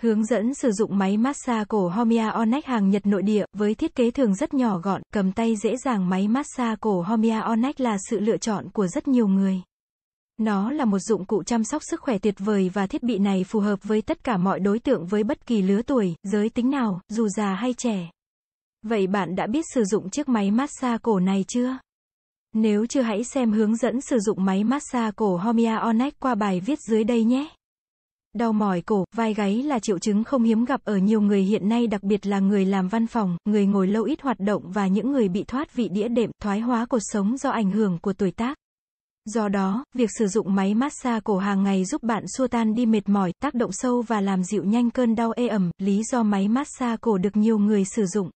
Hướng dẫn sử dụng máy massage cổ Homia Onnect hàng Nhật nội địa, với thiết kế thường rất nhỏ gọn, cầm tay dễ dàng máy massage cổ Homia Onnect là sự lựa chọn của rất nhiều người. Nó là một dụng cụ chăm sóc sức khỏe tuyệt vời và thiết bị này phù hợp với tất cả mọi đối tượng với bất kỳ lứa tuổi, giới tính nào, dù già hay trẻ. Vậy bạn đã biết sử dụng chiếc máy massage cổ này chưa? Nếu chưa hãy xem hướng dẫn sử dụng máy massage cổ Homia Onnect qua bài viết dưới đây nhé. Đau mỏi cổ, vai gáy là triệu chứng không hiếm gặp ở nhiều người hiện nay đặc biệt là người làm văn phòng, người ngồi lâu ít hoạt động và những người bị thoát vị đĩa đệm, thoái hóa cuộc sống do ảnh hưởng của tuổi tác. Do đó, việc sử dụng máy massage cổ hàng ngày giúp bạn xua tan đi mệt mỏi, tác động sâu và làm dịu nhanh cơn đau ê ẩm, lý do máy massage cổ được nhiều người sử dụng.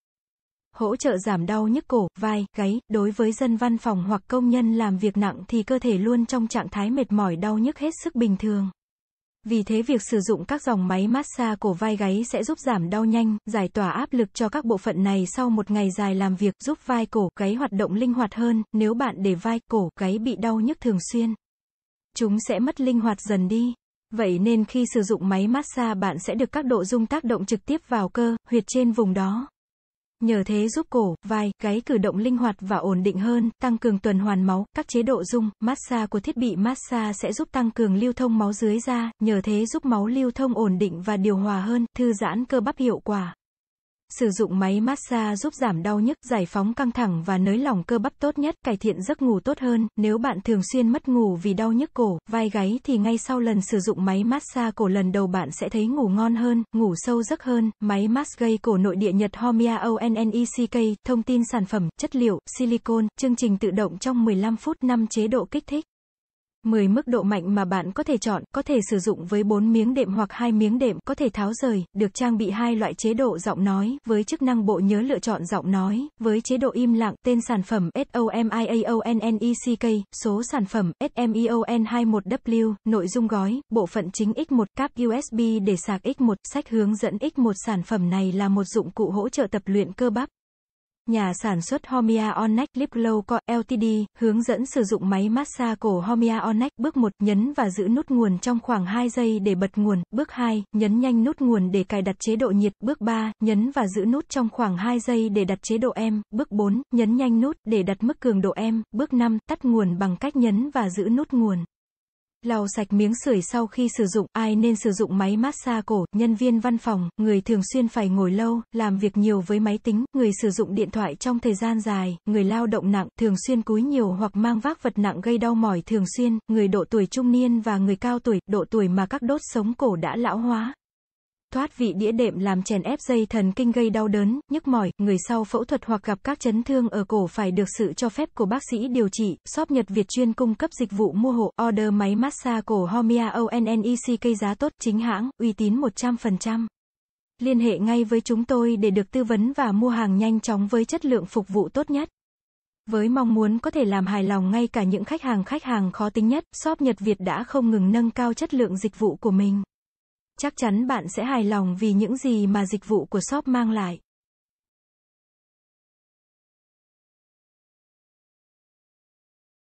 Hỗ trợ giảm đau nhức cổ, vai, gáy, đối với dân văn phòng hoặc công nhân làm việc nặng thì cơ thể luôn trong trạng thái mệt mỏi đau nhức hết sức bình thường. Vì thế việc sử dụng các dòng máy massage cổ vai gáy sẽ giúp giảm đau nhanh, giải tỏa áp lực cho các bộ phận này sau một ngày dài làm việc, giúp vai cổ, gáy hoạt động linh hoạt hơn, nếu bạn để vai, cổ, gáy bị đau nhức thường xuyên. Chúng sẽ mất linh hoạt dần đi. Vậy nên khi sử dụng máy massage bạn sẽ được các độ dung tác động trực tiếp vào cơ, huyệt trên vùng đó. Nhờ thế giúp cổ, vai, gáy cử động linh hoạt và ổn định hơn, tăng cường tuần hoàn máu, các chế độ dung, massage của thiết bị massage sẽ giúp tăng cường lưu thông máu dưới da, nhờ thế giúp máu lưu thông ổn định và điều hòa hơn, thư giãn cơ bắp hiệu quả. Sử dụng máy massage giúp giảm đau nhức, giải phóng căng thẳng và nới lỏng cơ bắp tốt nhất, cải thiện giấc ngủ tốt hơn. Nếu bạn thường xuyên mất ngủ vì đau nhức cổ, vai gáy thì ngay sau lần sử dụng máy massage cổ lần đầu bạn sẽ thấy ngủ ngon hơn, ngủ sâu giấc hơn. Máy massage cổ nội địa Nhật Homia ONNECK, thông tin sản phẩm, chất liệu, silicon, chương trình tự động trong 15 phút 5 chế độ kích thích. 10 mức độ mạnh mà bạn có thể chọn, có thể sử dụng với 4 miếng đệm hoặc 2 miếng đệm, có thể tháo rời, được trang bị hai loại chế độ giọng nói, với chức năng bộ nhớ lựa chọn giọng nói, với chế độ im lặng, tên sản phẩm SOMIAONNECK, số sản phẩm SMEON21W, nội dung gói, bộ phận chính X1, cáp USB để sạc X1, sách hướng dẫn X1 sản phẩm này là một dụng cụ hỗ trợ tập luyện cơ bắp. Nhà sản xuất Homia Onnect Lip Glow Co. Ltd. hướng dẫn sử dụng máy massage cổ Homia Onnect. Bước 1. Nhấn và giữ nút nguồn trong khoảng 2 giây để bật nguồn. Bước 2. Nhấn nhanh nút nguồn để cài đặt chế độ nhiệt. Bước 3. Nhấn và giữ nút trong khoảng 2 giây để đặt chế độ em. Bước 4. Nhấn nhanh nút để đặt mức cường độ em. Bước 5. Tắt nguồn bằng cách nhấn và giữ nút nguồn. Lau sạch miếng sưởi sau khi sử dụng, ai nên sử dụng máy massage cổ, nhân viên văn phòng, người thường xuyên phải ngồi lâu, làm việc nhiều với máy tính, người sử dụng điện thoại trong thời gian dài, người lao động nặng, thường xuyên cúi nhiều hoặc mang vác vật nặng gây đau mỏi thường xuyên, người độ tuổi trung niên và người cao tuổi, độ tuổi mà các đốt sống cổ đã lão hóa, thoát vị đĩa đệm làm chèn ép dây thần kinh gây đau đớn, nhức mỏi, người sau phẫu thuật hoặc gặp các chấn thương ở cổ phải được sự cho phép của bác sĩ điều trị. Shop Nhật Việt chuyên cung cấp dịch vụ mua hộ, order máy massage cổ Homia cây giá tốt, chính hãng, uy tín 100%. Liên hệ ngay với chúng tôi để được tư vấn và mua hàng nhanh chóng với chất lượng phục vụ tốt nhất. Với mong muốn có thể làm hài lòng ngay cả những khách hàng khách hàng khó tính nhất, shop Nhật Việt đã không ngừng nâng cao chất lượng dịch vụ của mình. Chắc chắn bạn sẽ hài lòng vì những gì mà dịch vụ của shop mang lại.